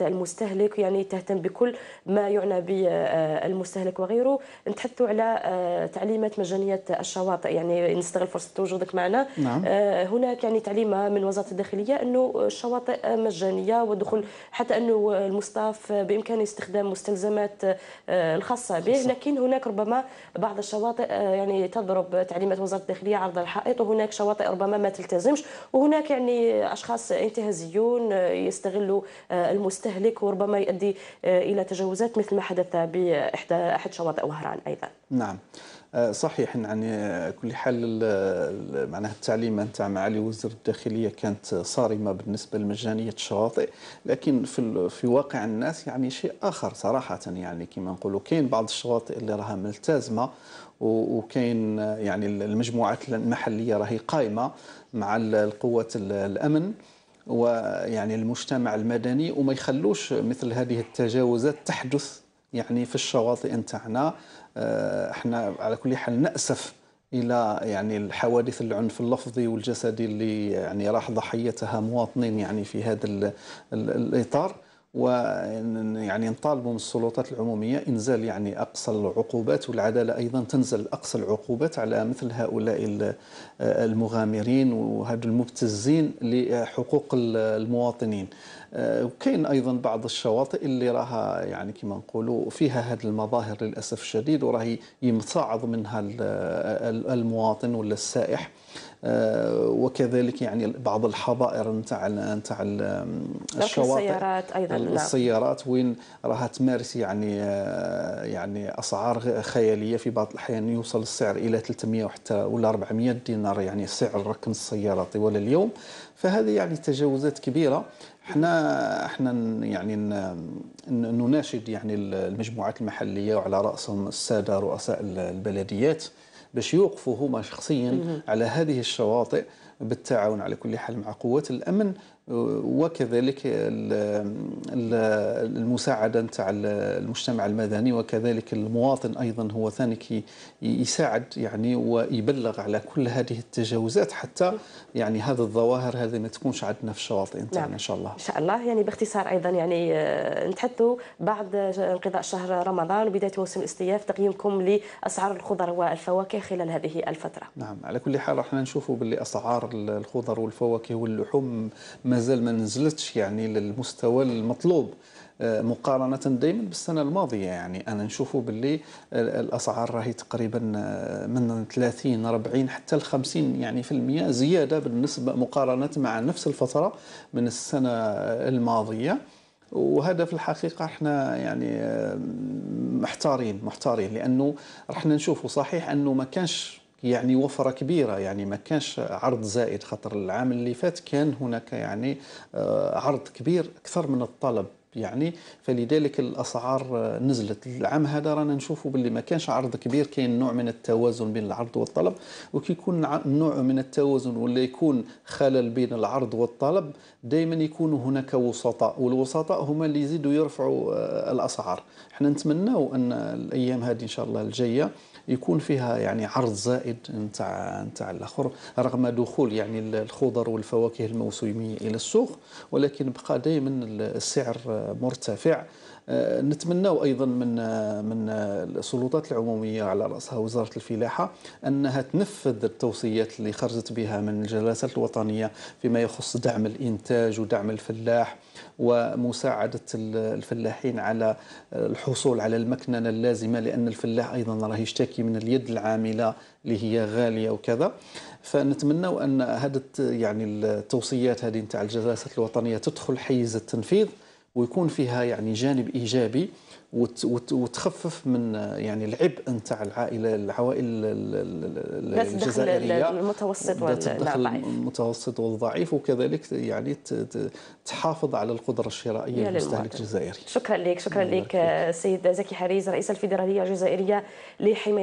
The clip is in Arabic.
المستهلك يعني تهتم بكل ما يعنى بالمستهلك وغيره نتحدثوا على آه، تعليمات مجانية الشواطئ يعني نستغل فرصة وجودك معنا نعم. آه، هناك يعني تعليمة من وزارة الداخلية أنه الشواطئ مجانية والدخول حتى أنه المصطاف بإمكانه استخدام مستلزمات آه، الخاصة به لكن هناك ربما بعض الشواطئ يعني تضرب تعليمات وزارة الداخلية عرض الحائط وهناك شواطئ ربما ما تلتزمش وهناك يعني أشخاص انتهازيون يستغلوا المستهلك يستهلك وربما يؤدي آه، الى تجاوزات مثل ما حدث باحدى احد شواطئ وهران ايضا. نعم. آه، صحيح يعني آه، كل حال معناها التعليمه نتاع معالي وزير الداخليه كانت صارمه بالنسبه لمجانيه الشواطئ لكن في في واقع الناس يعني شيء اخر صراحه يعني كما نقولوا كاين بعض الشواطئ اللي راها ملتزمه وكاين يعني المجموعات المحليه راهي قائمه مع القوات الامن ويعني المجتمع المدني وما يخلوش مثل هذه التجاوزات تحدث يعني في الشواطئ نتاعنا آه، احنا على كل حال نأسف الى يعني الحوادث العنف اللفظي والجسدي اللي يعني راح ضحيتها مواطنين يعني في هذا الاطار ويعني نطالبوا من السلطات العموميه انزال يعني اقصى العقوبات والعداله ايضا تنزل اقصى العقوبات على مثل هؤلاء المغامرين وهذا المبتزين لحقوق المواطنين وكاين ايضا بعض الشواطئ اللي راها يعني كما نقولوا فيها هذه المظاهر للاسف الشديد وراهي يمتصاعد منها المواطن ولا السائح آه، وكذلك يعني بعض الحظائر نتاع نتاع الشواطئ السيارات ايضا نعم. السيارات وين راها تمارس يعني آه، يعني اسعار خياليه في بعض الاحيان يوصل السعر الى 300 وحتى ولا 400 دينار يعني سعر ركن السياره طوال اليوم فهذه يعني تجاوزات كبيره احنا احنا يعني نناشد يعني المجموعات المحليه وعلى راسهم الساده رؤساء البلديات باش يوقفوا هما شخصيا على هذه الشواطئ بالتعاون على كل حال مع قوات الامن وكذلك المساعدة نتاع المجتمع المدني وكذلك المواطن أيضا هو ثاني كي يساعد يعني ويبلغ على كل هذه التجاوزات حتى يعني هذه الظواهر هذه ما تكونش عندنا في الشواطئ نتاعنا نعم. إن شاء الله إن شاء الله يعني باختصار أيضا يعني آه، نتحدثوا بعد انقضاء شهر رمضان وبداية موسم الاستياف تقييمكم لأسعار الخضر والفواكه خلال هذه الفترة نعم على كل حال رحنا نشوفوا باللي أسعار الخضر والفواكه واللحوم ما مازال ما نزلتش يعني للمستوى المطلوب آه، مقارنة دائما بالسنة الماضية يعني أنا نشوفوا باللي الأسعار راهي تقريبا آه، من 30 40 حتى ل 50 يعني في المية زيادة بالنسبة مقارنة مع نفس الفترة من السنة الماضية وهذا في الحقيقه احنا يعني آه، محتارين محتارين لانه رحنا نشوفوا صحيح انه ما كانش يعني وفره كبيره يعني ما كانش عرض زائد خاطر العام اللي فات كان هناك يعني آه، عرض كبير اكثر من الطلب يعني فلذلك الاسعار نزلت العام هذا رانا نشوفوا باللي ما كانش عرض كبير كاين نوع من التوازن بين العرض والطلب وكي يكون نوع من التوازن ولا يكون خلل بين العرض والطلب دائما يكون هناك وسطاء والوسطاء هما اللي يزيدوا يرفعوا آه، الاسعار احنا نتمناو ان الايام هذه ان شاء الله الجايه يكون فيها يعني عرض زائد نتاع نتاع الاخر رغم دخول يعني الخضر والفواكه الموسميه الى السوق ولكن بقى دائما السعر آه، مرتفع آه، نتمناو ايضا من من السلطات العموميه على راسها وزاره الفلاحه انها تنفذ التوصيات اللي خرجت بها من الجلسات الوطنيه فيما يخص دعم الانتاج ودعم الفلاح ومساعده الفلاحين على الحصول على المكننه اللازمه لان الفلاح ايضا راه يشتكي من اليد العامله اللي هي غاليه وكذا فنتمناو ان هذا يعني التوصيات هذه نتاع الجلسات الوطنيه تدخل حيز التنفيذ ويكون فيها يعني جانب ايجابي وتخفف من يعني العبء نتاع العائله العوائل الجزائريه المتوسط والضعيف المتوسط والضعيف وكذلك يعني تحافظ على القدره الشرائيه للمستهلك الجزائري شكرا لك شكرا لك سيد زكي حريز رئيس الفيدراليه الجزائريه لحمايه